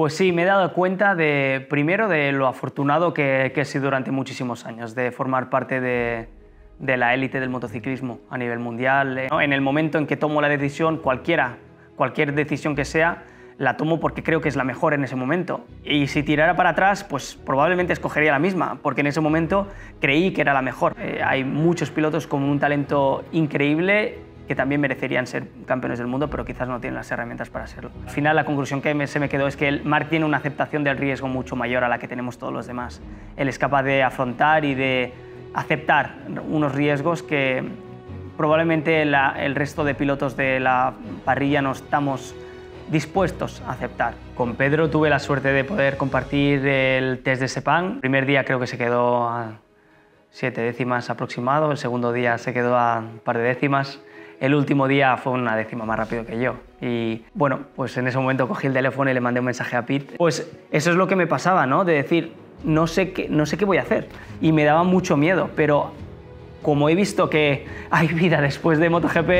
Pues sí, me he dado cuenta de, primero, de lo afortunado que, he sido durante muchísimos años, de formar parte de, la élite del motociclismo a nivel mundial. Eh, en el momento en que tomo la decisión, cualquiera, cualquier decisión que sea, la tomo porque creo que es la mejor en ese momento. Y si tirara para atrás, pues probablemente escogería la misma, porque en ese momento creí que era la mejor. Eh, hay muchos pilotos con un talento increíble que también merecerían ser campeones del mundo, pero quizás no tienen las herramientas para serlo. Al final, la conclusión que me, se me quedó es que el Marc tiene una aceptación del riesgo mucho mayor a la que tenemos todos los demás. Él es capaz de afrontar y de aceptar unos riesgos que probablemente el resto de pilotos de la parrilla no estamos dispuestos a aceptar. Con Pedro tuve la suerte de poder compartir el test de Sepan. El primer día creo que se quedó a siete décimas aproximado, el segundo día se quedó a un par de décimas el último día fue una décima más rápido que yo. Y bueno, pues en ese momento cogí el teléfono y le mandé un mensaje a Pete. Pues eso es lo que me pasaba, ¿no? De decir, no sé qué, no sé qué voy a hacer. Y me daba mucho miedo, pero como he visto que hay vida después de MotoGP,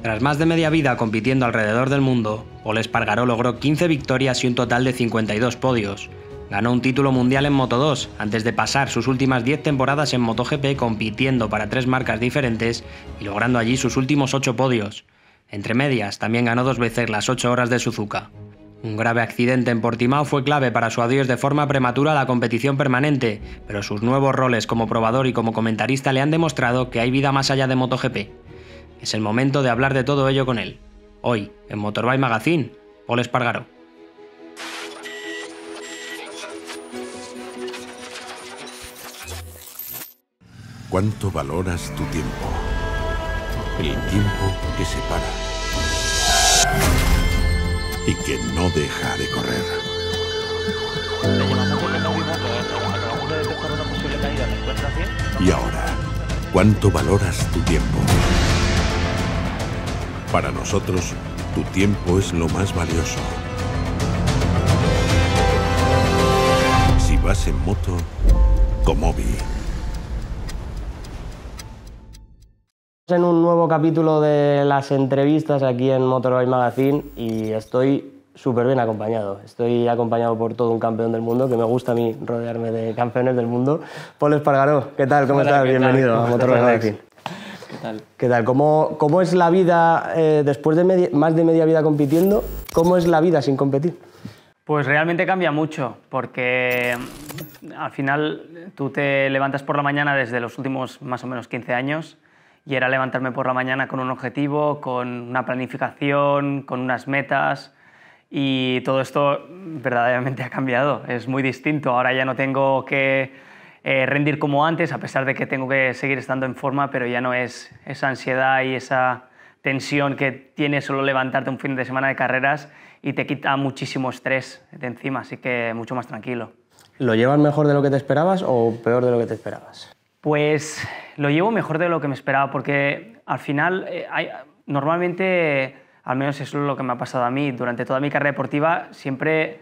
Tras más de media vida compitiendo alrededor del mundo, Paul Espargaró logró 15 victorias y un total de 52 podios, Ganó un título mundial en Moto 2 antes de pasar sus últimas 10 temporadas en MotoGP compitiendo para tres marcas diferentes y logrando allí sus últimos 8 podios. Entre medias, también ganó dos veces las 8 horas de Suzuka. Un grave accidente en Portimao fue clave para su adiós de forma prematura a la competición permanente, pero sus nuevos roles como probador y como comentarista le han demostrado que hay vida más allá de MotoGP. Es el momento de hablar de todo ello con él. Hoy, en Motorbike Magazine, Paul Espargaro. ¿Cuánto valoras tu tiempo? El tiempo que se para y que no deja de correr. Y ahora, ¿cuánto valoras tu tiempo? Para nosotros, tu tiempo es lo más valioso. Si vas en moto, como vi. en un nuevo capítulo de las entrevistas aquí en Motorway Magazine y estoy súper bien acompañado. Estoy acompañado por todo un campeón del mundo, que me gusta a mí rodearme de campeones del mundo. Paul Espargaró, ¿qué tal? ¿Cómo estás? Bienvenido a Motorway Magazine. ¿Qué tal? ¿Qué tal? ¿Cómo, cómo es la vida eh, después de más de media vida compitiendo? ¿Cómo es la vida sin competir? Pues realmente cambia mucho, porque mm, al final tú te levantas por la mañana desde los últimos más o menos 15 años y era levantarme por la mañana con un objetivo, con una planificación, con unas metas y todo esto verdaderamente ha cambiado, es muy distinto, ahora ya no tengo que eh, rendir como antes, a pesar de que tengo que seguir estando en forma, pero ya no es esa ansiedad y esa tensión que tiene solo levantarte un fin de semana de carreras y te quita muchísimo estrés de encima, así que mucho más tranquilo. ¿Lo llevas mejor de lo que te esperabas o peor de lo que te esperabas? Pues lo llevo mejor de lo que me esperaba porque al final eh, normalmente, al menos eso es lo que me ha pasado a mí, durante toda mi carrera deportiva siempre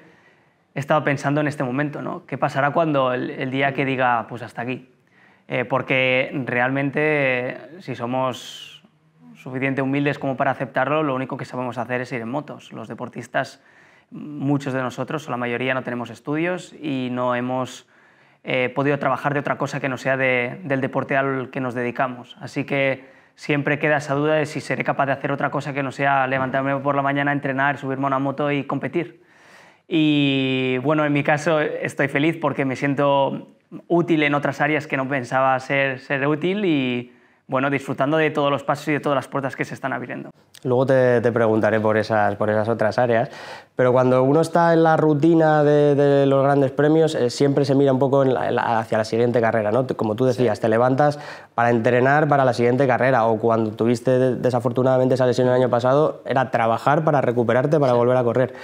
he estado pensando en este momento, ¿no? ¿Qué pasará cuando el, día que diga, pues hasta aquí? Eh, porque realmente si somos suficientemente humildes como para aceptarlo, lo único que sabemos hacer es ir en motos. Los deportistas, muchos de nosotros o la mayoría no tenemos estudios y no hemos eh, podido trabajar de otra cosa que no sea del deporte al que nos dedicamos. Así que siempre queda esa duda de si seré capaz de hacer otra cosa que no sea levantarme por la mañana, entrenar, subirme a una moto y competir. Y bueno, en mi caso estoy feliz porque me siento útil en otras áreas que no pensaba ser, ser útil y, bueno, disfrutando de todos los pasos y de todas las puertas que se están abriendo. Luego te, preguntaré por esas, por esas otras áreas, pero cuando uno está en la rutina de, los grandes premios, eh, siempre se mira un poco hacia la siguiente carrera, ¿no? Como tú decías, te levantas para entrenar para la siguiente carrera, o cuando tuviste desafortunadamente esa lesión el año pasado, era trabajar para recuperarte, para volver a correr.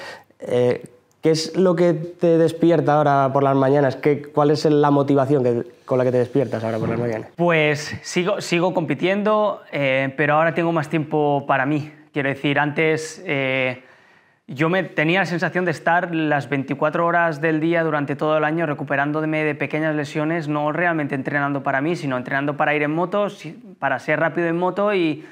Eh, ¿Qué es lo que te despierta ahora por las mañanas? ¿Qué, ¿Cuál es la motivación con la que te despiertas ahora por las mañanas? Pues sigo, sigo compitiendo, eh, pero ahora tengo más tiempo para mí. Quiero decir, antes eh, yo me tenía la sensación de estar las 24 horas del día durante todo el año recuperándome de pequeñas lesiones, no realmente entrenando para mí, sino entrenando para ir en moto, para ser rápido en moto y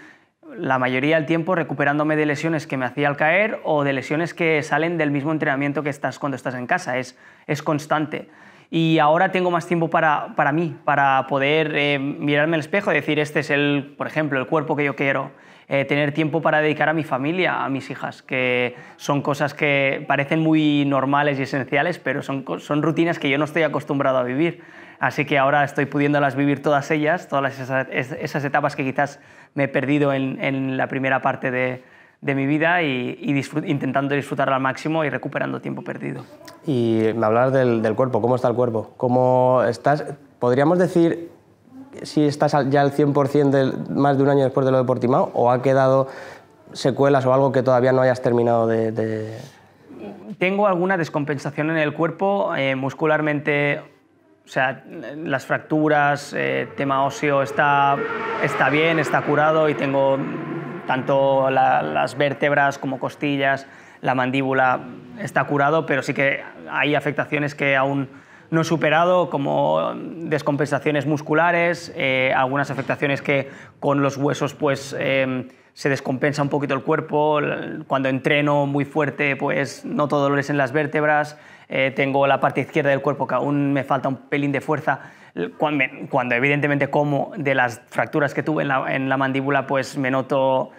la mayoría del tiempo recuperándome de lesiones que me hacía al caer o de lesiones que salen del mismo entrenamiento que estás cuando estás en casa, es, constante. Y ahora tengo más tiempo para, mí, para poder eh, mirarme al espejo y decir, este es el, por ejemplo, el cuerpo que yo quiero. Eh, tener tiempo para dedicar a mi familia, a mis hijas, que son cosas que parecen muy normales y esenciales, pero son rutinas que yo no estoy acostumbrado a vivir. Así que ahora estoy pudiéndolas vivir todas ellas, todas esas, etapas que quizás me he perdido en, la primera parte de, mi vida y, intentando disfrutarla al máximo y recuperando tiempo perdido. Y me hablas del, cuerpo, ¿cómo está el cuerpo? ¿Cómo estás? ¿Podríamos decir si estás ya al 100% más de un año después de lo de o ha quedado secuelas o algo que todavía no hayas terminado de...? Tengo alguna descompensación en el cuerpo, eh, muscularmente o sea, las fracturas, eh, tema óseo está, está bien, está curado y tengo tanto las vértebras como costillas, la mandíbula está curado, pero sí que hay afectaciones que aún no he superado, como descompensaciones musculares, eh, algunas afectaciones que con los huesos pues eh, se descompensa un poquito el cuerpo, cuando entreno muy fuerte pues noto dolores en las vértebras, eh, tengo la parte izquierda del cuerpo que aún me falta un pelín de fuerza. Eh, cuando, evidentemente como de las fracturas que tuve en la, mandíbula, pues me noto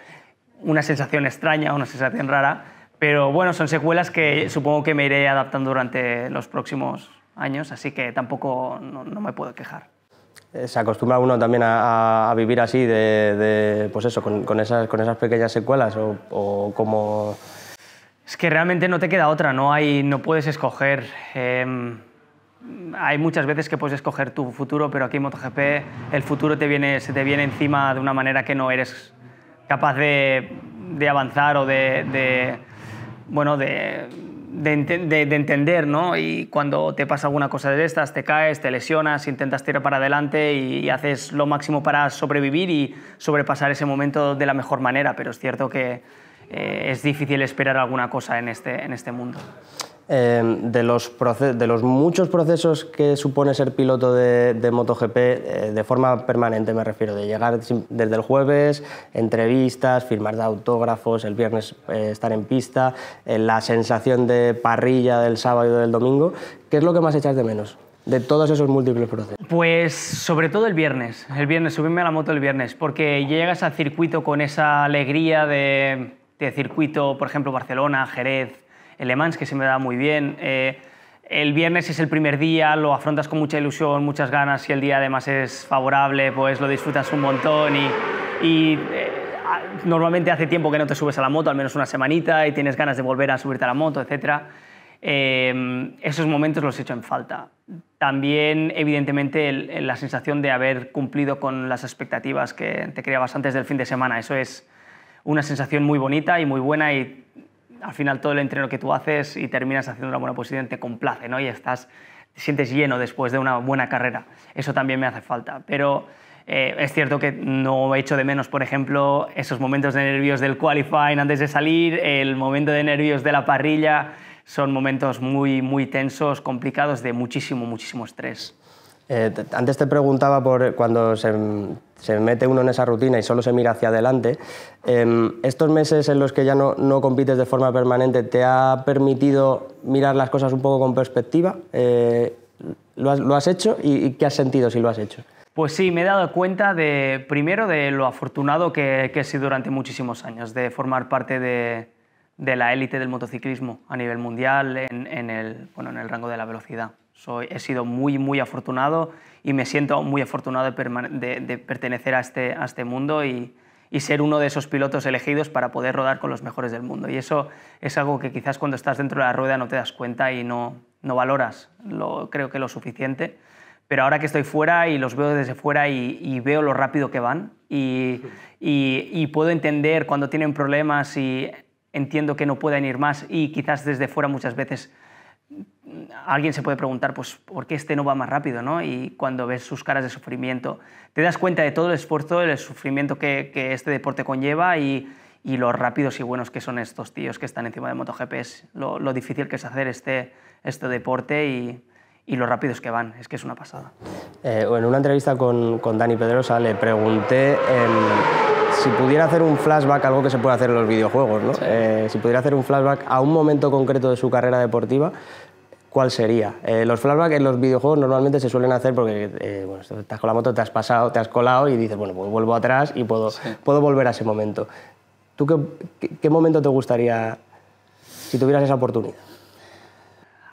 una sensación extraña, una sensación rara. Pero bueno, son secuelas que supongo que me iré adaptando durante los próximos años, así que tampoco no, me puedo quejar. Se acostumbra uno también a, vivir así, de, pues eso, con, esas, con esas pequeñas secuelas o, o como es que realmente no te queda otra, no, hay, no puedes escoger. Em, hay muchas veces que puedes escoger tu futuro, pero aquí en MotoGP el futuro te viene, se te viene encima de una manera que no eres capaz de, avanzar o de, bueno, de, entender, ¿no? Y cuando te pasa alguna cosa de estas, te caes, te lesionas, intentas tirar para adelante y, y haces lo máximo para sobrevivir y sobrepasar ese momento de la mejor manera, pero es cierto que eh, es difícil esperar alguna cosa en este, en este mundo. Em, de, los de los muchos procesos que supone ser piloto de, MotoGP, eh, de forma permanente me refiero, de llegar desde el jueves, entrevistas, firmar de autógrafos, el viernes eh, estar en pista, la sensación de parrilla del sábado y del domingo, ¿qué es lo que más echas de menos? de todos esos múltiples procesos? Pues sobre todo el viernes, el viernes, subirme a la moto el viernes, porque llegas al circuito con esa alegría de de circuito, por ejemplo, Barcelona, Jerez, Le Mans, que se me da muy bien. Eh, el viernes es el primer día, lo afrontas con mucha ilusión, muchas ganas, y el día además es favorable, pues lo disfrutas un montón y, eh, normalmente hace tiempo que no te subes a la moto, al menos una semanita, y tienes ganas de volver a subirte a la moto, etc. Eh, esos momentos los he hecho en falta. También, evidentemente, la sensación de haber cumplido con las expectativas que te creabas antes del fin de semana, eso es una sensación muy bonita y muy buena y al final todo el entreno que tú haces y terminas haciendo una buena posición te complace, ¿no? Y estás, te sientes lleno después de una buena carrera. Eso también me hace falta. Pero eh, es cierto que no he hecho de menos, por ejemplo, esos momentos de nervios del qualifying antes de salir, el momento de nervios de la parrilla. Son momentos muy, muy tensos, complicados, de muchísimo, muchísimo estrés. Eh, antes te preguntaba por cuando se se mete uno en esa rutina y solo se mira hacia adelante. Em, ¿Estos meses en los que ya no, compites de forma permanente te ha permitido mirar las cosas un poco con perspectiva? Eh, ¿lo, has, hecho ¿Y, qué has sentido si lo has hecho? Pues sí, me he dado cuenta de, primero, de lo afortunado que, he sido durante muchísimos años, de formar parte de, la élite del motociclismo a nivel mundial el, en el rango de la velocidad he sido muy, muy afortunado y me siento muy afortunado de, pertenecer a este, a este mundo y, y, ser uno de esos pilotos elegidos para poder rodar con los mejores del mundo. Y eso es algo que quizás cuando estás dentro de la rueda no te das cuenta y no, no valoras, lo, creo que lo suficiente. Pero ahora que estoy fuera y los veo desde fuera y, y veo lo rápido que van y, y puedo entender cuando tienen problemas y entiendo que no pueden ir más y quizás desde fuera muchas veces alguien se puede preguntar, pues, ¿por qué este no va más rápido? ¿no? Y cuando ves sus caras de sufrimiento, te das cuenta de todo el esfuerzo, el sufrimiento que, este deporte conlleva y, y los rápidos y buenos que son estos tíos que están encima de MotoGP, lo, difícil que es hacer este, este deporte y, y lo rápidos que van, es que es una pasada. Eh, en una entrevista con, Dani Pedrosa le pregunté... Em, si pudiera hacer un flashback, algo que se puede hacer en los videojuegos, ¿no? Eh, si pudiera hacer un flashback a un momento concreto de su carrera deportiva, ¿cuál sería? Eh, los flashbacks en los videojuegos normalmente se suelen hacer porque, eh, estás con la moto, te has pasado, te has colado y dices, bueno, pues vuelvo atrás y puedo, puedo volver a ese momento. ¿Tú qué, momento te gustaría si tuvieras esa oportunidad?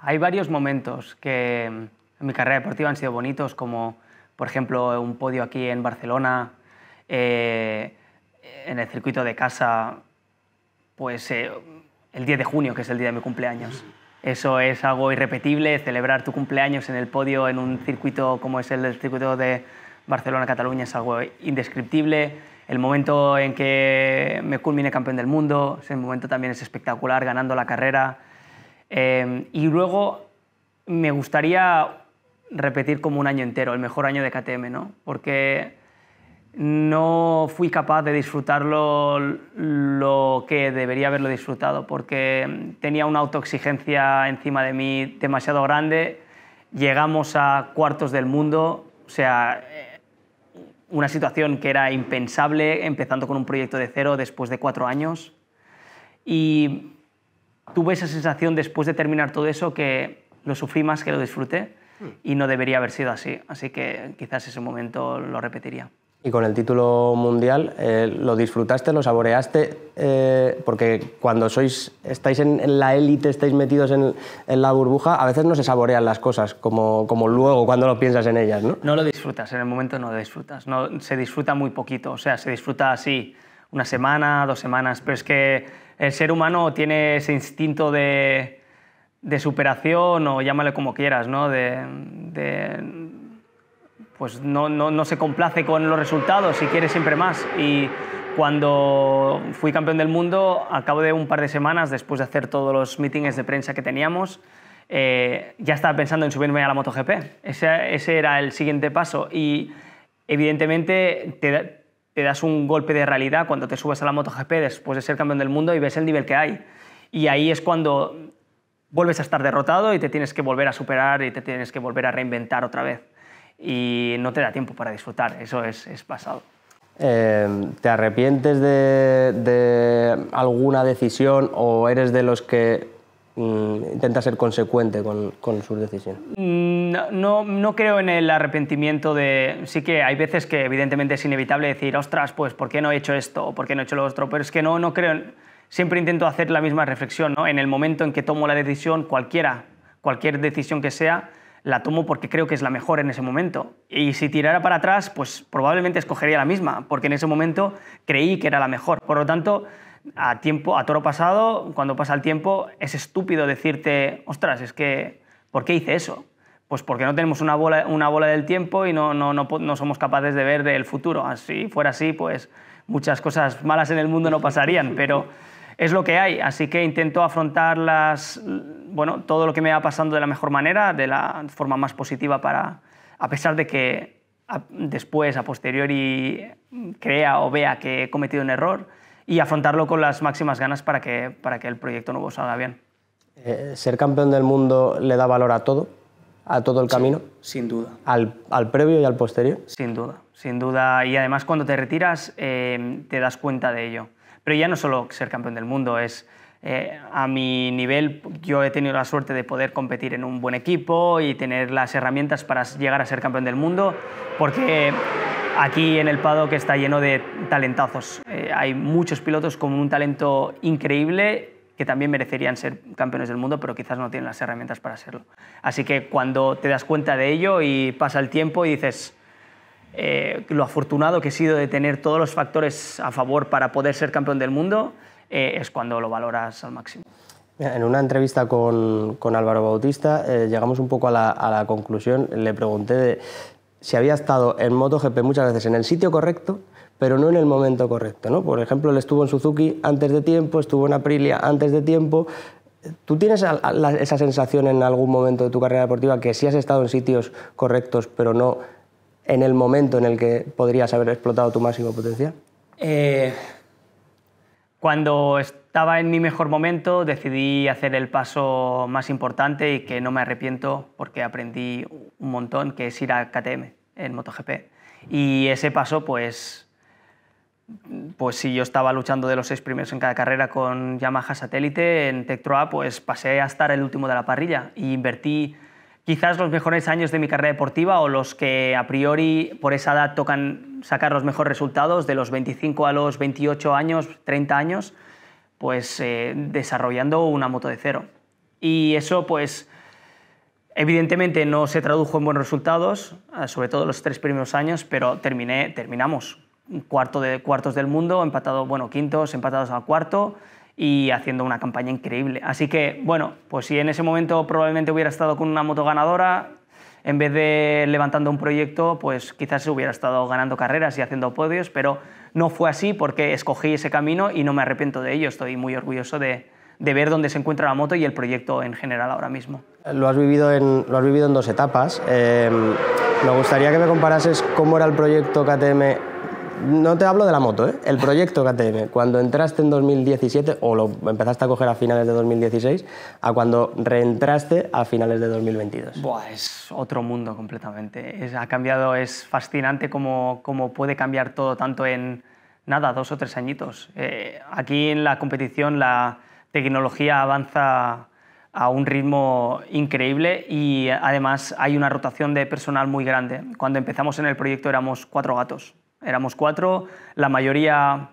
Hay varios momentos que en mi carrera deportiva han sido bonitos, como por ejemplo un podio aquí en Barcelona, eh, en el circuito de casa, pues eh, el 10 de junio, que es el día de mi cumpleaños. Eso es algo irrepetible, celebrar tu cumpleaños en el podio en un circuito como es el del circuito de Barcelona-Cataluña es algo indescriptible. El momento en que me culmine campeón del mundo, ese momento también es espectacular, ganando la carrera. Em, y luego me gustaría repetir como un año entero, el mejor año de KTM, ¿no? Porque no fui capaz de disfrutarlo lo que debería haberlo disfrutado, porque tenía una autoexigencia encima de mí demasiado grande. Llegamos a cuartos del mundo, o sea, una situación que era impensable, empezando con un proyecto de cero después de cuatro años. Y tuve esa sensación después de terminar todo eso que lo sufrí más que lo disfruté mm. y no debería haber sido así. Así que quizás ese momento lo repetiría y con el título mundial eh, lo disfrutaste, lo saboreaste, eh, porque cuando sois, estáis en, la élite, estáis metidos en, la burbuja, a veces no se saborean las cosas como, como luego cuando lo piensas en ellas, ¿no? No lo disfrutas, en el momento no lo disfrutas, no, se disfruta muy poquito, o sea, se disfruta así una semana, dos semanas, pero es que el ser humano tiene ese instinto de, de superación o llámale como quieras, ¿no? pues no, se complace con los resultados y quiere siempre más. Y cuando fui campeón del mundo, a cabo de un par de semanas, después de hacer todos los mítines de prensa que teníamos, eh, ya estaba pensando en subirme a la MotoGP. Ese, ese era el siguiente paso. Y evidentemente te, te das un golpe de realidad cuando te subes a la MotoGP después de ser campeón del mundo y ves el nivel que hay. Y ahí es cuando vuelves a estar derrotado y te tienes que volver a superar y te tienes que volver a reinventar otra vez y no te da tiempo para disfrutar, eso es, pasado. Em, ¿Te arrepientes de, alguna decisión o eres de los que mm, intenta ser consecuente con, su decisión? Mm, no, no, creo en el arrepentimiento de... Sí que hay veces que evidentemente es inevitable decir, ostras, pues ¿por qué no he hecho esto? ¿O ¿Por qué no he hecho lo otro? Pero es que no, no creo... Siempre intento hacer la misma reflexión, ¿no? En el momento en que tomo la decisión, cualquiera, cualquier decisión que sea, la tomo porque creo que es la mejor en ese momento. Y si tirara para atrás, pues probablemente escogería la misma, porque en ese momento creí que era la mejor. Por lo tanto, a tiempo, a toro pasado, cuando pasa el tiempo, es estúpido decirte, ostras, es que, ¿por qué hice eso? Pues porque no tenemos una bola, una bola del tiempo y no, no, no, somos capaces de ver el futuro. Así fuera así, pues muchas cosas malas en el mundo no pasarían, pero es lo que hay, así que intento afrontar bueno, todo lo que me va pasando de la mejor manera, de la forma más positiva para, a pesar de que después, a posteriori, crea o vea que he cometido un error y afrontarlo con las máximas ganas para que, para que el proyecto nuevo salga bien. Eh, ¿Ser campeón del mundo le da valor a todo? ¿A todo el camino? Sin duda. Al, previo y al posterior? Sin duda, sin duda. Y además cuando te retiras eh, te das cuenta de ello pero ya no solo ser campeón del mundo, es eh, a mi nivel yo he tenido la suerte de poder competir en un buen equipo y tener las herramientas para llegar a ser campeón del mundo, porque aquí en el Pado que está lleno de talentazos. Eh, hay muchos pilotos con un talento increíble que también merecerían ser campeones del mundo, pero quizás no tienen las herramientas para serlo. Así que cuando te das cuenta de ello y pasa el tiempo y dices, eh, lo afortunado que he sido de tener todos los factores a favor para poder ser campeón del mundo, eh, es cuando lo valoras al máximo. En una entrevista con, con Álvaro Bautista eh, llegamos un poco a la, conclusión, le pregunté si había estado en MotoGP muchas veces en el sitio correcto, pero no en el momento correcto. ¿no? Por ejemplo, él estuvo en Suzuki antes de tiempo, estuvo en Aprilia antes de tiempo, ¿Tú tienes esa sensación en algún momento de tu carrera deportiva que sí has estado en sitios correctos, pero no en el momento en el que podrías haber explotado tu máximo potencial? Eh, cuando estaba en mi mejor momento decidí hacer el paso más importante y que no me arrepiento porque aprendí un montón, que es ir a KTM en MotoGP. Y ese paso, pues, pues si yo estaba luchando de los seis primeros en cada carrera con Yamaha Satélite, en Tektroa pues pasé a estar el último de la parrilla y invertí quizás los mejores años de mi carrera deportiva o los que a priori por esa edad tocan sacar los mejores resultados, de los 25 a los 28 años, 30 años, pues eh, desarrollando una moto de cero. Y eso pues evidentemente no se tradujo en buenos resultados, ah, sobre todo los tres primeros años, pero terminé, terminamos cuarto de, cuartos del mundo, empatado, bueno, quintos, empatados al cuarto, y haciendo una campaña increíble. Así que, bueno, pues si en ese momento probablemente hubiera estado con una moto ganadora, en vez de levantando un proyecto, pues quizás hubiera estado ganando carreras y haciendo podios, pero no fue así porque escogí ese camino y no me arrepiento de ello. Estoy muy orgulloso de, ver dónde se encuentra la moto y el proyecto en general ahora mismo. Lo has vivido en, lo has vivido en dos etapas. Eh, me gustaría que me comparases cómo era el proyecto KTM no te hablo de la moto, ¿eh? el proyecto KTM, cuando entraste en 2017 o lo empezaste a coger a finales de 2016 a cuando reentraste a finales de 2022. Buah, es otro mundo completamente. Es, ha cambiado, es fascinante cómo, puede cambiar todo tanto en nada, dos o tres añitos. Eh, aquí en la competición la tecnología avanza a un ritmo increíble y además hay una rotación de personal muy grande. Cuando empezamos en el proyecto éramos cuatro gatos éramos cuatro, la mayoría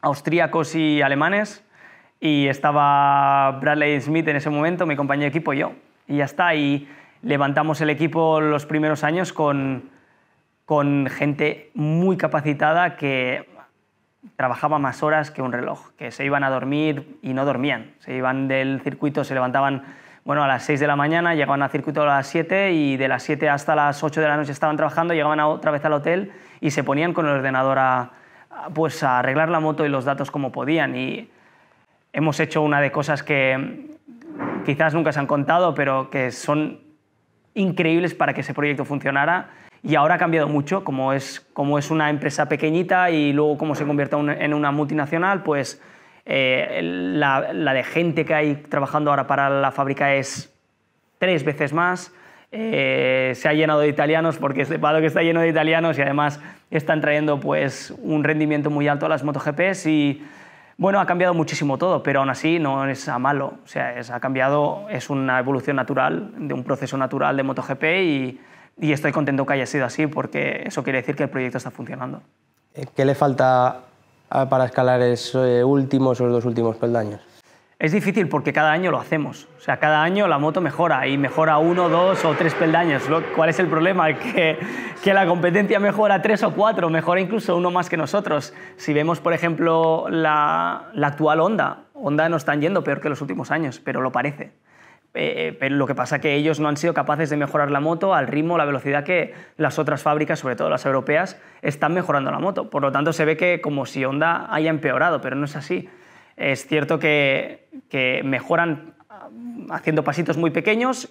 austríacos y alemanes, y estaba Bradley Smith en ese momento, mi compañero de equipo y yo, y ya está, y levantamos el equipo los primeros años con, con gente muy capacitada que trabajaba más horas que un reloj, que se iban a dormir y no dormían, se iban del circuito, se levantaban bueno, a las 6 de la mañana, llegaban al circuito a las 7 y de las 7 hasta las 8 de la noche estaban trabajando, llegaban otra vez al hotel y se ponían con el ordenador a, pues, a arreglar la moto y los datos como podían. Y hemos hecho una de cosas que quizás nunca se han contado, pero que son increíbles para que ese proyecto funcionara. Y ahora ha cambiado mucho, como es, como es una empresa pequeñita y luego como se convierte en una multinacional, pues eh, la, la de gente que hay trabajando ahora para la fábrica es tres veces más eh, se ha llenado de italianos porque este paddock que está lleno de italianos y además están trayendo pues un rendimiento muy alto a las MotoGP y bueno, ha cambiado muchísimo todo, pero aún así no es a malo, o sea, ha cambiado, es una evolución natural, de un proceso natural de MotoGP y, y estoy contento que haya sido así porque eso quiere decir que el proyecto está funcionando. ¿Qué le falta ah, para escalar esos eh, últimos, los dos últimos peldaños? Es difícil porque cada año lo hacemos. O sea, cada año la moto mejora y mejora uno, dos o tres peldaños. ¿Cuál es el problema? Que, la competencia mejora tres o cuatro, mejora incluso uno más que nosotros. Si vemos, por ejemplo, la, actual Honda, Honda no están yendo peor que los últimos años, pero lo parece. Eh, eh, pero lo que pasa es que ellos no han sido capaces de mejorar la moto al ritmo, la velocidad que las otras fábricas, sobre todo las europeas, están mejorando la moto. Por lo tanto, se ve que como si Honda haya empeorado, pero no es así es cierto que, mejoran ah, haciendo pasitos muy pequeños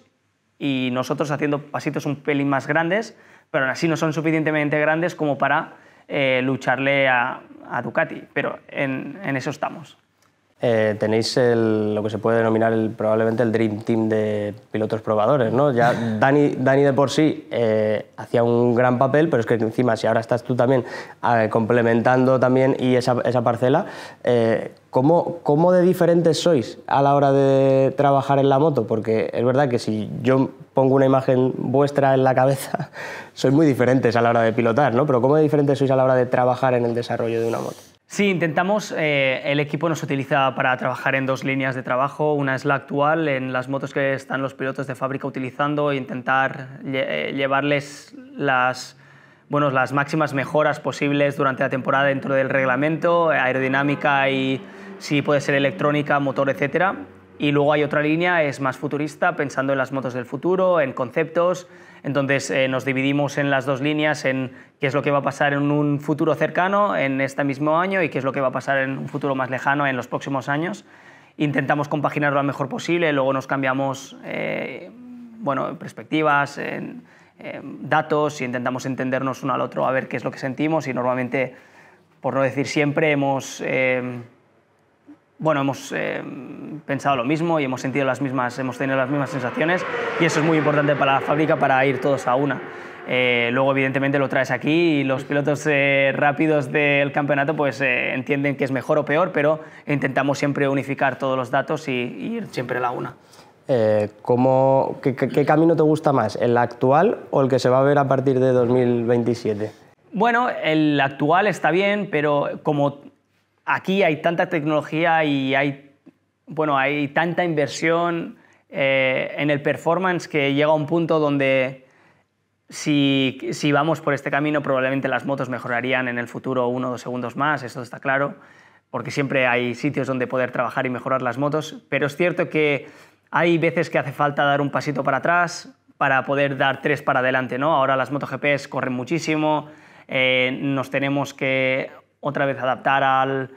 y nosotros haciendo pasitos un pelín más grandes, pero aún así no son suficientemente grandes como para eh, lucharle a, Ducati, pero en eso estamos. Eh, tenéis lo que se puede denominar probablemente el Dream Team de pilotos probadores, ¿no? Ya Dani, Dani de por sí eh, hacía un gran papel, pero es que encima si ahora estás tú también eh, complementando también y esa, parcela, ¿cómo, ¿cómo, de diferentes sois a la hora de trabajar en la moto? Porque es verdad que si yo pongo una imagen vuestra en la cabeza, sois muy diferentes a la hora de pilotar, ¿no? Pero ¿cómo de diferentes sois a la hora de trabajar en el desarrollo de una moto? Sí, intentamos, eh, el equipo nos utiliza para trabajar en dos líneas de trabajo, una es la actual, en las motos que están los pilotos de fábrica utilizando, e intentar eh, llevarles las, bueno, las máximas mejoras posibles durante la temporada dentro del reglamento, aerodinámica y si puede ser electrónica, motor, etc. Y luego hay otra línea, es más futurista, pensando en las motos del futuro, en conceptos, entonces eh, nos dividimos en las dos líneas, en qué es lo que va a pasar en un futuro cercano, en este mismo año, y qué es lo que va a pasar en un futuro más lejano, en los próximos años. Intentamos compaginarlo lo mejor posible, luego nos cambiamos eh, bueno, perspectivas, en, em, datos, y intentamos entendernos uno al otro, a ver qué es lo que sentimos, y normalmente, por no decir siempre, hemos... Em, bueno, hemos eh, pensado lo mismo y hemos sentido las mismas, hemos tenido las mismas sensaciones y eso es muy importante para la fábrica para ir todos a una. Eh, luego, evidentemente, lo traes aquí y los pilotos eh, rápidos del campeonato pues entienden que es mejor o peor, pero intentamos siempre unificar todos los datos y, ir siempre a la una. ¿cómo, ¿Qué camino te gusta más, el actual o el que se va a ver a partir de 2027? Bueno, el actual está bien, pero como aquí hay tanta tecnología y hay, bueno, hay tanta inversión eh, en el performance que llega a un punto donde si, vamos por este camino probablemente las motos mejorarían en el futuro uno o dos segundos más, eso está claro, porque siempre hay sitios donde poder trabajar y mejorar las motos, pero es cierto que hay veces que hace falta dar un pasito para atrás para poder dar tres para adelante, ¿no? Ahora las gps corren muchísimo, eh, nos tenemos que otra vez adaptar al,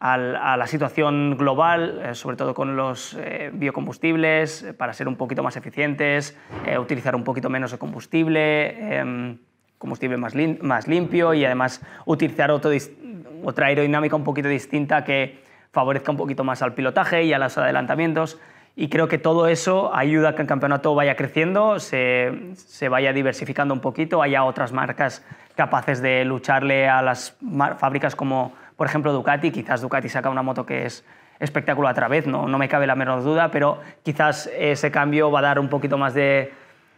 a la situación global, eh, sobre todo con los eh, biocombustibles, eh, para ser un poquito más eficientes, utilizar un poquito menos de combustible, em, combustible más, más, limpio y además utilizar otra aerodinámica un poquito distinta que favorezca un poquito más al pilotaje y a los adelantamientos. Y creo que todo eso ayuda a que el campeonato vaya creciendo, se, se vaya diversificando un poquito, haya otras marcas capaces de lucharle a las fábricas como, por ejemplo, Ducati. Quizás Ducati saca una moto que es espectáculo a través, no, no me cabe la menor duda, pero quizás ese cambio va a dar un poquito más de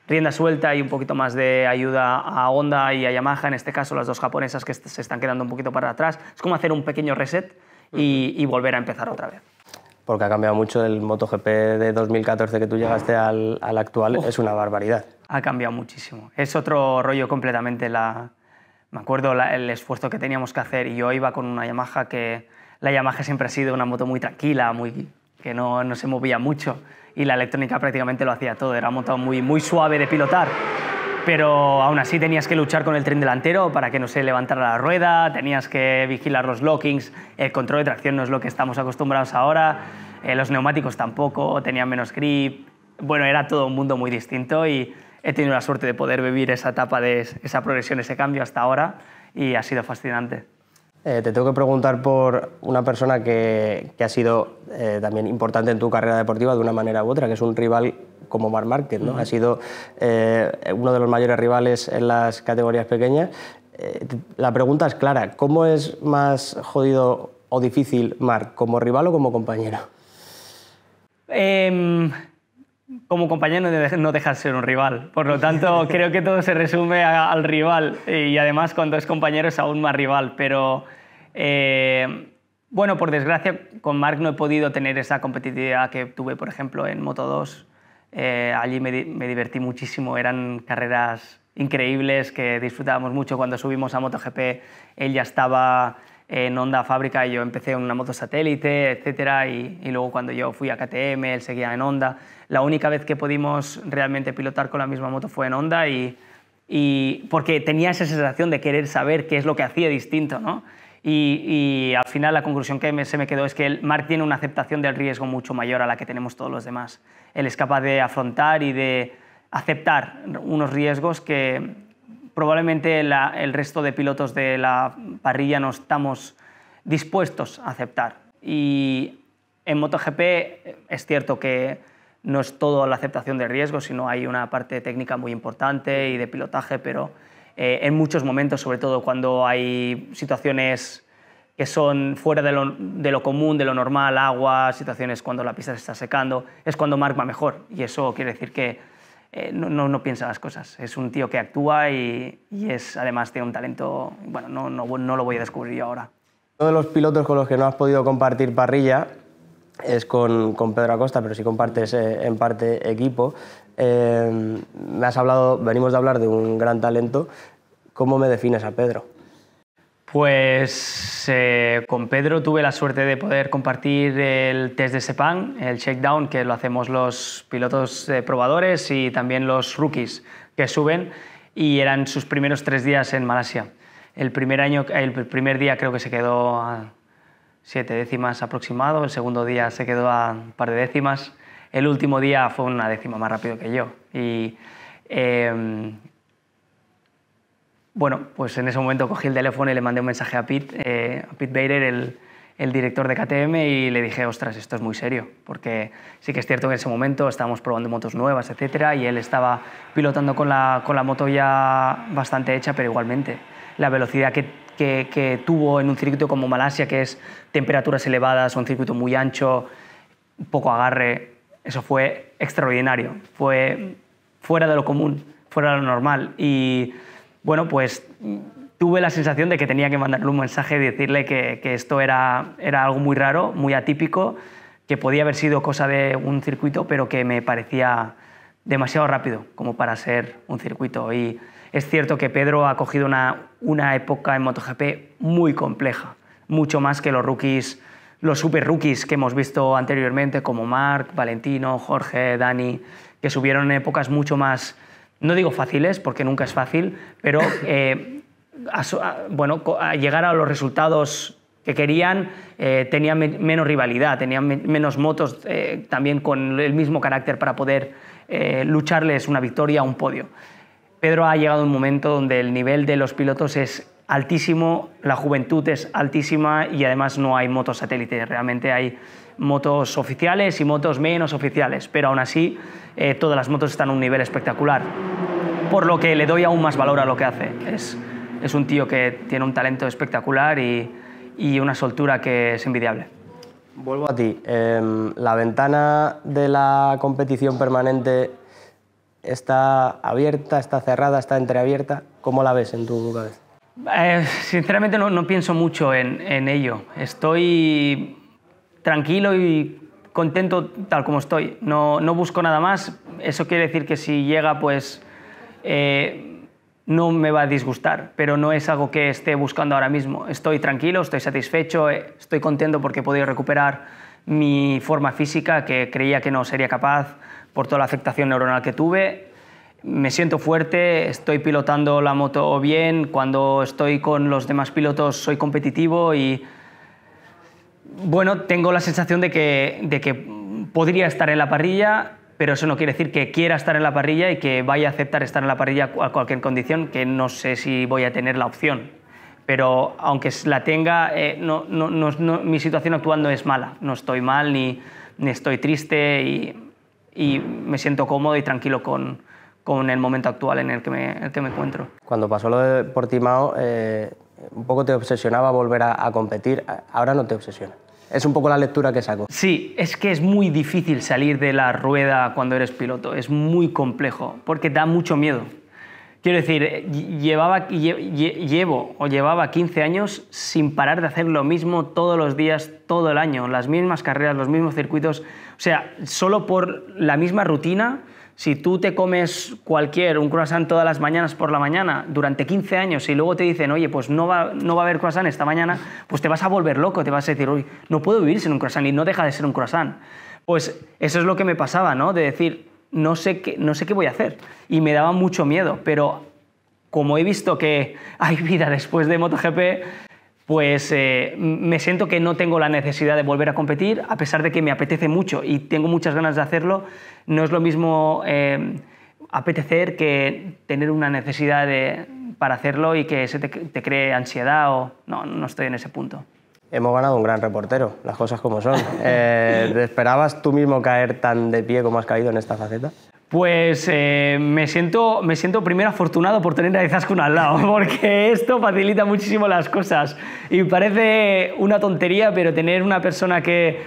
rienda suelta y un poquito más de ayuda a Honda y a Yamaha, en este caso las dos japonesas que se están quedando un poquito para atrás. Es como hacer un pequeño reset y, volver a empezar otra vez porque ha cambiado mucho el MotoGP de 2014 que tú llegaste al, actual, es una barbaridad. Ha cambiado muchísimo. Es otro rollo completamente la, me acuerdo el esfuerzo que teníamos que hacer y yo iba con una Yamaha que la Yamaha siempre ha sido una moto muy tranquila, muy, que no, no se movía mucho y la electrónica prácticamente lo hacía todo, era una moto muy, muy suave de pilotar. Pero aún así tenías que luchar con el tren delantero para que no se levantara la rueda, tenías que vigilar los lockings, el control de tracción no es lo que estamos acostumbrados ahora, eh, los neumáticos tampoco, tenían menos grip, bueno, era todo un mundo muy distinto y he tenido la suerte de poder vivir esa etapa de esa progresión, ese cambio hasta ahora y ha sido fascinante. Eh, te tengo que preguntar por una persona que, que ha sido eh, también importante en tu carrera deportiva de una manera u otra, que es un rival como Mar Márquez. ¿no? Ha sido eh, uno de los mayores rivales en las categorías pequeñas. la pregunta es clara, ¿cómo es más jodido o difícil Marc, como rival o como compañero? Em, como compañero no dejas de ser un rival. Por lo tanto, creo que todo se resume al rival. Y además, cuando es compañero es aún más rival. Pero, eh, bueno, por desgracia, con Marc no he podido tener esa competitividad que tuve, por ejemplo, en Moto 2. Eh, allí me, me, divertí muchísimo. Eran carreras increíbles que disfrutábamos mucho. Cuando subimos a MotoGP, él ya estaba en Honda Fábrica yo empecé en una moto satélite, etcétera, y, luego cuando yo fui a KTM, él seguía en Honda. La única vez que pudimos realmente pilotar con la misma moto fue en Honda y, y porque tenía esa sensación de querer saber qué es lo que hacía distinto, ¿no? Y, al final la conclusión que se me quedó es que el Mark tiene una aceptación del riesgo mucho mayor a la que tenemos todos los demás. Él es capaz de afrontar y de aceptar unos riesgos que, probablemente el resto de pilotos de la parrilla no estamos dispuestos a aceptar. Y en MotoGP eh, es cierto que no es todo la aceptación de riesgo, sino hay una parte técnica muy importante y de pilotaje, pero eh, en muchos momentos, sobre todo cuando hay situaciones que son fuera de lo, común, de lo normal, agua, situaciones cuando la pista se está secando, es cuando marca va mejor. Y eso quiere decir que eh, no, piensa las cosas. Es un tío que actúa y, es además tiene un talento, bueno, no, no, lo voy a descubrir yo ahora. Uno de los pilotos con los que no has podido compartir parrilla es con, Pedro Acosta, pero sí compartes eh, en parte equipo. Eh, has hablado, venimos de hablar de un gran talento. ¿Cómo me defines a Pedro? Pues eh, con Pedro tuve la suerte de poder compartir el test de SEPAN, el shakedown, que lo hacemos los pilotos eh, probadores y también los rookies que suben, y eran sus primeros tres días en Malasia. El primer, año, el primer día creo que se quedó a siete décimas aproximado, el segundo día se quedó a un par de décimas, el último día fue una décima más rápido que yo. Y em, bueno, pues en ese momento cogí el teléfono y le mandé un mensaje a Pete, eh, a Bader, el, director de KTM, y le dije, ostras, esto es muy serio, porque sí que es cierto que en ese momento estábamos probando motos nuevas, etcétera, y él estaba pilotando con la, moto ya bastante hecha, pero igualmente la velocidad que, que tuvo en un circuito como Malasia, que es temperaturas elevadas, un circuito muy ancho, poco agarre, eso fue extraordinario, fue fuera de lo común, fuera de lo normal, y bueno, pues tuve la sensación de que tenía que mandarle un mensaje y decirle que, esto era, algo muy raro, muy atípico, que podía haber sido cosa de un circuito, pero que me parecía demasiado rápido como para ser un circuito. Y es cierto que Pedro ha cogido una, una época en MotoGP muy compleja, mucho más que los rookies, los super rookies que hemos visto anteriormente, como Marc, Valentino, Jorge, Dani, que subieron en épocas mucho más no digo fáciles, porque nunca es fácil, pero eh, a, bueno, llegar a los resultados que querían, eh, tenían menos rivalidad, tenían menos motos eh, también con el mismo carácter para poder eh, lucharles una victoria, a un podio. Pedro ha llegado a un momento donde el nivel de los pilotos es altísimo, la juventud es altísima y además no hay motos satélites, realmente hay motos oficiales y motos menos oficiales, pero aún así eh, todas las motos están a un nivel espectacular, por lo que le doy aún más valor a lo que hace. Es, es un tío que tiene un talento espectacular y, y una soltura que es envidiable. Vuelvo a ti. Em, la ventana de la competición permanente está abierta, está cerrada, está entreabierta. ¿Cómo la ves en tu cabeza? Eh, sinceramente no, no, pienso mucho en, en ello. Estoy tranquilo y contento tal como estoy. No, no busco nada más. Eso quiere decir que si llega, pues eh, no me va a disgustar, pero no es algo que esté buscando ahora mismo. Estoy tranquilo, estoy satisfecho, eh, estoy contento porque he podido recuperar mi forma física que creía que no sería capaz por toda la afectación neuronal que tuve. Me siento fuerte, estoy pilotando la moto bien, cuando estoy con los demás pilotos soy competitivo y bueno, tengo la sensación de que, podría estar en la parrilla, pero eso no quiere decir que quiera estar en la parrilla y que vaya a aceptar estar en la parrilla a cualquier condición, que no sé si voy a tener la opción. Pero aunque la tenga, eh, mi situación actual no es mala. No estoy mal ni, estoy triste y, me siento cómodo y tranquilo con, el momento actual en el que me, que me encuentro. Cuando pasó lo de Portimao, eh, un poco te obsesionaba volver a, competir, ahora no te obsesiona. Es un poco la lectura que saco. Sí, es que es muy difícil salir de la rueda cuando eres piloto, es muy complejo, porque da mucho miedo. Quiero decir, eh, llevaba, llevo o llevaba 15 años sin parar de hacer lo mismo todos los días, todo el año, las mismas carreras, los mismos circuitos, o sea, solo por la misma rutina si tú te comes cualquier, un croissant todas las mañanas por la mañana, durante 15 años, y luego te dicen, oye, pues no va, no va a haber croissant esta mañana, pues te vas a volver loco, te vas a decir, uy, no puedo vivir sin un croissant y no deja de ser un croissant. Pues eso es lo que me pasaba, ¿no? De decir, no sé qué, no sé qué voy a hacer. Y me daba mucho miedo, pero como he visto que hay vida después de MotoGP, pues eh, me siento que no tengo la necesidad de volver a competir, a pesar de que me apetece mucho y tengo muchas ganas de hacerlo, no es lo mismo eh, apetecer que tener una necesidad de, para hacerlo y que se te, cree ansiedad o no, no estoy en ese punto. Hemos ganado un gran reportero, las cosas como son. Eh, ¿Te esperabas tú mismo caer tan de pie como has caído en esta faceta? Pues eh, me, siento, me siento primero afortunado por tener a Izaskun al lado, porque esto facilita muchísimo las cosas. Y parece una tontería, pero tener una persona que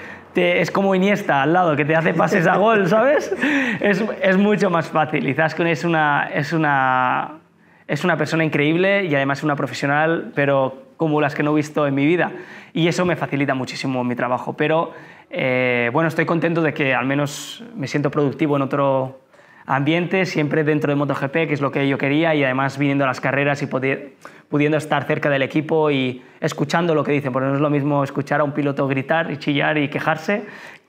es como Iniesta al lado, que te hace pases a gol, ¿sabes? Es, es mucho más fácil. Y Zascon es una, es, una, es una persona increíble y además una profesional, pero como las que no he visto en mi vida. Y eso me facilita muchísimo mi trabajo. Pero eh, bueno, estoy contento de que al menos me siento productivo en otro ambiente, siempre dentro de MotoGP, que es lo que yo quería, y además viniendo a las carreras y pudiendo estar cerca del equipo y escuchando lo que dicen, porque no es lo mismo escuchar a un piloto gritar y chillar y quejarse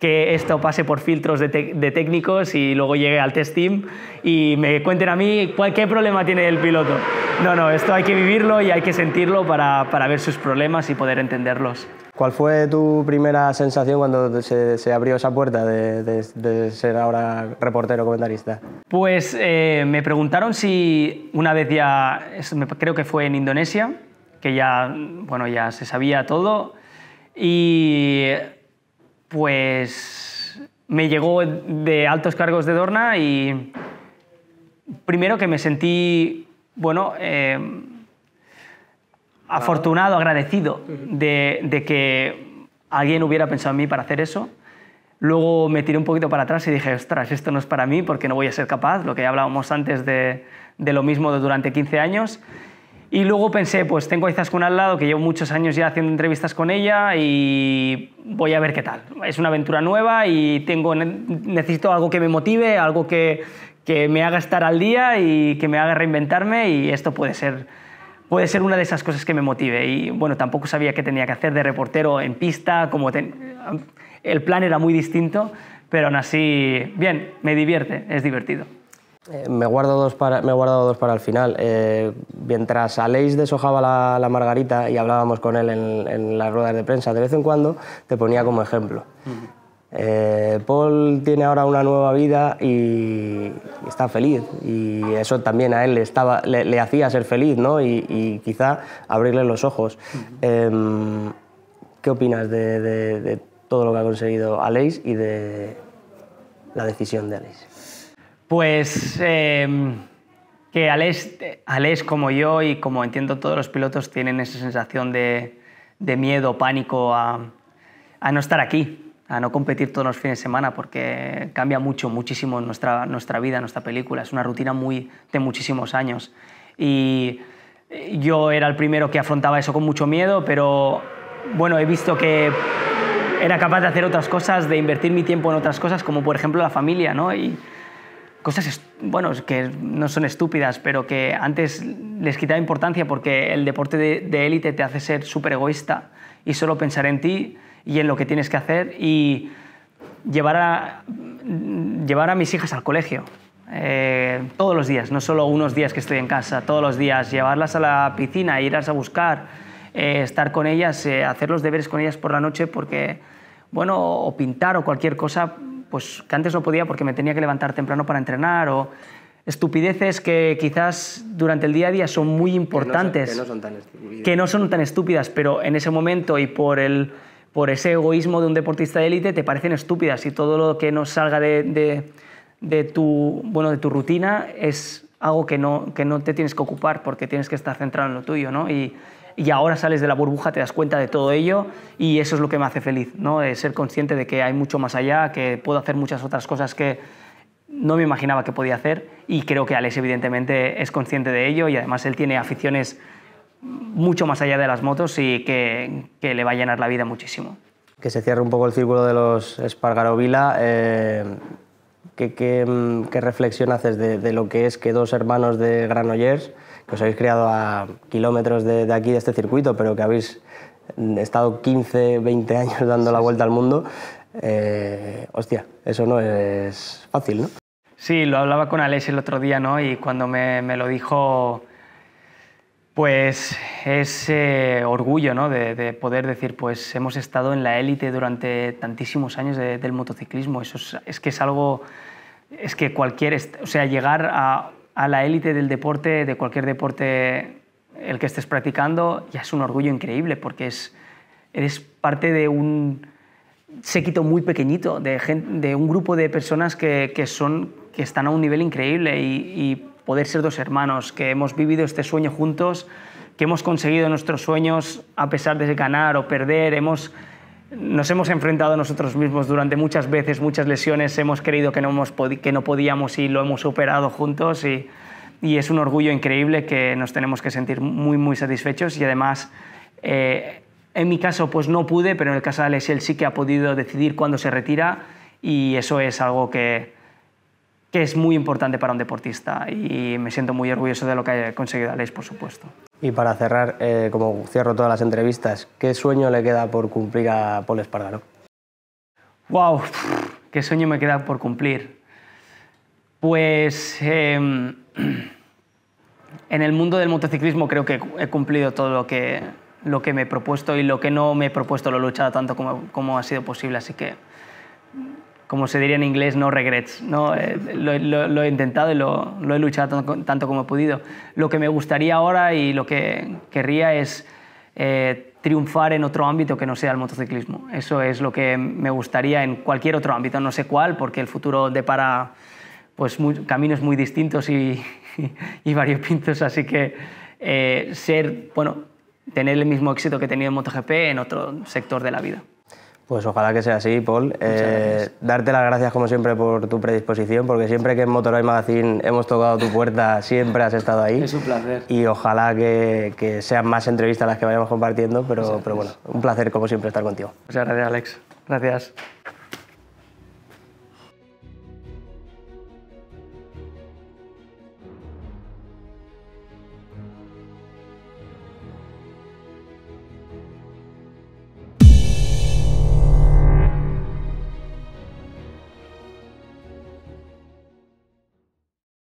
que esto pase por filtros de, técnicos y luego llegue al test team y me cuenten a mí qué problema tiene el piloto. No, no, esto hay que vivirlo y hay que sentirlo para, ver sus problemas y poder entenderlos. ¿Cuál fue tu primera sensación cuando se, abrió esa puerta de, ser ahora reportero comentarista? Pues eh, me preguntaron si una vez ya, creo que fue en Indonesia, que ya, bueno, ya se sabía todo, y pues me llegó de altos cargos de Dorna y primero que me sentí, bueno, eh, afortunado, agradecido de, que alguien hubiera pensado en mí para hacer eso. Luego me tiré un poquito para atrás y dije, ostras, esto no es para mí porque no voy a ser capaz, lo que ya hablábamos antes de, lo mismo durante 15 años. Y luego pensé, pues tengo a Izaskun al lado, que llevo muchos años ya haciendo entrevistas con ella y voy a ver qué tal. Es una aventura nueva y tengo, necesito algo que me motive, algo que, me haga estar al día y que me haga reinventarme y esto puede ser, puede ser una de esas cosas que me motive. Y bueno, tampoco sabía qué tenía que hacer de reportero en pista, como el plan era muy distinto, pero aún así, bien, me divierte, es divertido. Eh, me, guardo dos para, me he guardado dos para el final. Eh, mientras Aleix deshojaba la, margarita y hablábamos con él en, las ruedas de prensa de vez en cuando, te ponía como ejemplo. Eh, Paul tiene ahora una nueva vida y está feliz. Y eso también a él le, hacía ser feliz, ¿no? Y, quizá abrirle los ojos. Em, ¿Qué opinas de, de todo lo que ha conseguido Aleix y de la decisión de Aleix? Pues em, que Alex, como yo y como entiendo todos los pilotos, tienen esa sensación de, miedo, pánico a, no estar aquí, a no competir todos los fines de semana, porque cambia mucho, muchísimo nuestra, nuestra vida, nuestra película. Es una rutina muy, de muchísimos años. Y yo era el primero que afrontaba eso con mucho miedo, pero bueno, he visto que era capaz de hacer otras cosas, de invertir mi tiempo en otras cosas, como por ejemplo la familia, ¿no? Y, cosas, bueno, que no son estúpidas, pero que antes les quitaba importancia porque el deporte de élite te hace ser súper egoísta y solo pensar en ti y en lo que tienes que hacer y llevar a, llevar a mis hijas al colegio. Eh, todos los días, no solo unos días que estoy en casa, todos los días, llevarlas a la piscina, irlas a buscar, eh, estar con ellas, eh, hacer los deberes con ellas por la noche, porque, bueno, o pintar o cualquier cosa, pues, que antes no podía porque me tenía que levantar temprano para entrenar o estupideces que quizás durante el día a día son muy importantes. Que no son, tan, estúpidas. Que no son tan estúpidas. pero en ese momento y por, por ese egoísmo de un deportista de élite te parecen estúpidas y todo lo que no salga de, tu, bueno, de tu rutina es algo que no, que no te tienes que ocupar porque tienes que estar centrado en lo tuyo, ¿no? y ahora sales de la burbuja, te das cuenta de todo ello y eso es lo que me hace feliz, ¿no? Eh, ser consciente de que hay mucho más allá, que puedo hacer muchas otras cosas que no me imaginaba que podía hacer y creo que Alex evidentemente es consciente de ello y además él tiene aficiones mucho más allá de las motos y que, le va a llenar la vida muchísimo. Que se cierre un poco el círculo de los Espargarovila. Eh... ¿Qué, qué, reflexión haces de, de, lo que es que dos hermanos de Granollers que os habéis criado a kilómetros de, aquí, de este circuito, pero que habéis mm, estado 15, 20 años dando la vuelta al mundo, eh, hostia, eso no es fácil, ¿no? Sí, lo hablaba con Alex el otro día, ¿no? Y cuando me, me lo dijo, pues ese eh, orgullo, ¿no? De, poder decir, pues hemos estado en la élite durante tantísimos años del motociclismo. Eso es, que es algo, es que cualquier, o sea, llegar a a la élite del deporte, de cualquier deporte el que estés practicando, ya es un orgullo increíble porque es, eres parte de un séquito muy pequeñito, de, un grupo de personas que, son, que están a un nivel increíble y, y, poder ser dos hermanos, que hemos vivido este sueño juntos, que hemos conseguido nuestros sueños a pesar de ganar o perder, hemos nos hemos enfrentado a nosotros mismos durante muchas veces, muchas lesiones, hemos creído que no, hemos que no podíamos y lo hemos superado juntos y, y, es un orgullo increíble que nos tenemos que sentir muy, muy satisfechos y además... Eh, en mi caso, pues no pude, pero en el caso de Alex, sí que ha podido decidir cuándo se retira y eso es algo que, que es muy importante para un deportista y me siento muy orgulloso de lo que ha conseguido Aleix, por supuesto. Y para cerrar, eh, como cierro todas las entrevistas, ¿qué sueño le queda por cumplir a Paul Espargaró? ¡Wow! ¿Qué sueño me queda por cumplir? Pues em, en el mundo del motociclismo creo que he cumplido todo lo que, lo que me he propuesto y lo que no me he propuesto lo he luchado tanto como, como ha sido posible, así que como se diría en inglés, no regrets. ¿no? Eh, lo, he intentado y lo, he luchado tanto, como he podido. Lo que me gustaría ahora y lo que querría es eh, triunfar en otro ámbito que no sea el motociclismo. Eso es lo que me gustaría en cualquier otro ámbito, no sé cuál, porque el futuro depara pues, caminos muy distintos y, varios variopintos, así que eh, ser, bueno, tener el mismo éxito que he tenido en MotoGP en otro sector de la vida. Pues ojalá que sea así, Paul. Eh, darte las gracias como siempre por tu predisposición, porque siempre que en y Magazine hemos tocado tu puerta, siempre has estado ahí. Es un placer. Y ojalá que, sean más entrevistas las que vayamos compartiendo, pero, pero bueno, un placer como siempre estar contigo. Muchas gracias, Alex. Gracias.